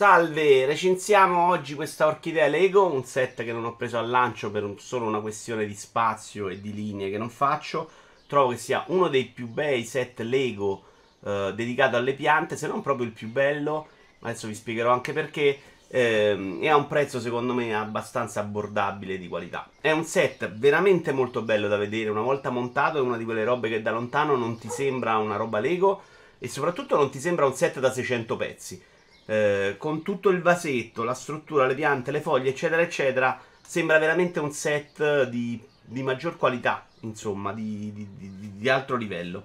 Salve, recensiamo oggi questa orchidea Lego, un set che non ho preso al lancio per un, solo una questione di spazio e di linee che non faccio. Trovo che sia uno dei più bei set Lego eh, dedicato alle piante, se non proprio il più bello, adesso vi spiegherò anche perché, ehm, e ha un prezzo secondo me abbastanza abbordabile di qualità. È un set veramente molto bello da vedere, una volta montato è una di quelle robe che da lontano non ti sembra una roba Lego e soprattutto non ti sembra un set da 600 pezzi eh, con tutto il vasetto, la struttura, le piante, le foglie, eccetera, eccetera, sembra veramente un set di, di maggior qualità, insomma, di, di, di, altro livello.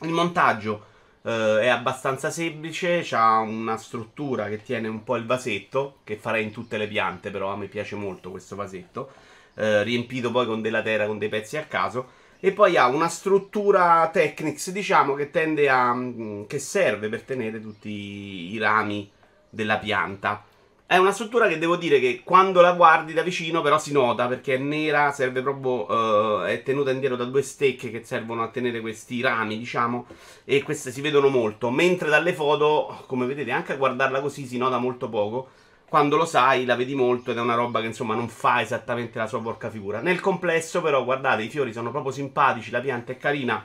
Il montaggio eh, è abbastanza semplice, ha una struttura che tiene un po' il vasetto, che farei in tutte le piante, però a me piace molto questo vasetto, eh, riempito poi con della terra, con dei pezzi a caso e poi ha una struttura Technics, diciamo, che tende a... Mm, che serve per tenere tutti i rami della pianta. È una struttura che devo dire che quando la guardi da vicino però si nota perché è nera, serve proprio, eh, è tenuta indietro da due stecche che servono a tenere questi rami, diciamo, e queste si vedono molto, mentre dalle foto, come vedete, anche a guardarla così si nota molto poco, quando lo sai la vedi molto ed è una roba che insomma non fa esattamente la sua porca figura. Nel complesso però guardate i fiori sono proprio simpatici, la pianta è carina,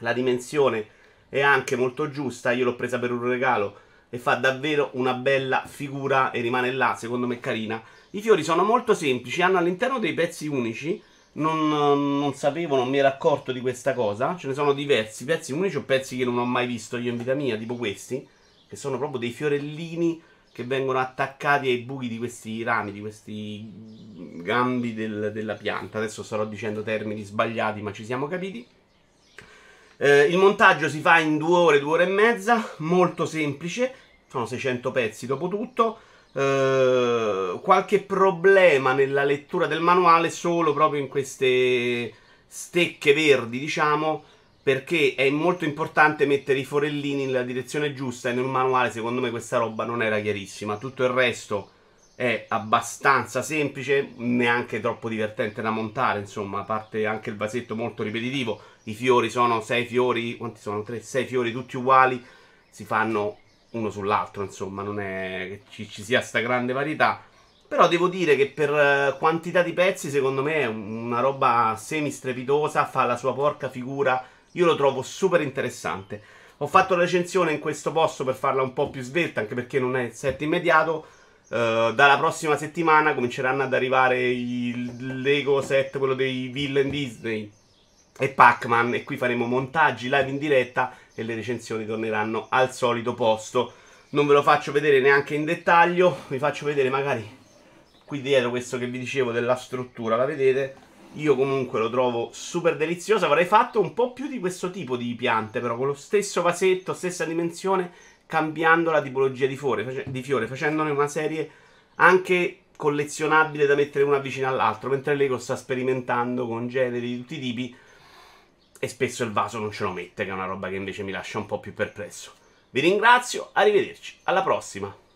la dimensione è anche molto giusta, io l'ho presa per un regalo e fa davvero una bella figura e rimane là, secondo me carina. I fiori sono molto semplici, hanno all'interno dei pezzi unici, non, non sapevo, non mi ero accorto di questa cosa, ce ne sono diversi, pezzi unici o pezzi che non ho mai visto io in vita mia, tipo questi, che sono proprio dei fiorellini che vengono attaccati ai buchi di questi rami, di questi gambi del, della pianta. Adesso starò dicendo termini sbagliati, ma ci siamo capiti. Eh, il montaggio si fa in due ore, due ore e mezza, molto semplice, sono 600 pezzi dopo tutto. Eh, qualche problema nella lettura del manuale solo proprio in queste stecche verdi, diciamo, perché è molto importante mettere i forellini nella direzione giusta e nel manuale secondo me questa roba non era chiarissima, tutto il resto è abbastanza semplice, neanche troppo divertente da montare, insomma, a parte anche il vasetto molto ripetitivo, i fiori sono sei fiori, quanti sono? tre sei fiori tutti uguali, si fanno uno sull'altro, insomma, non è che ci, ci sia sta grande varietà. Però devo dire che per eh, quantità di pezzi, secondo me, è una roba semi strepitosa, fa la sua porca figura io lo trovo super interessante. Ho fatto la recensione in questo posto per farla un po' più svelta, anche perché non è set immediato. Uh, dalla prossima settimana cominceranno ad arrivare il Lego set, quello dei villain Disney e Pac-Man e qui faremo montaggi live in diretta e le recensioni torneranno al solito posto. Non ve lo faccio vedere neanche in dettaglio, vi faccio vedere magari qui dietro questo che vi dicevo della struttura, la vedete? Io comunque lo trovo super delizioso. Avrei fatto un po' più di questo tipo di piante, però con lo stesso vasetto, stessa dimensione, cambiando la tipologia di fiore, di fiore facendone una serie anche collezionabile da mettere una vicino all'altra, mentre Lego sta sperimentando con generi di tutti i tipi e spesso il vaso non ce lo mette, che è una roba che invece mi lascia un po' più perplesso. Vi ringrazio, arrivederci, alla prossima!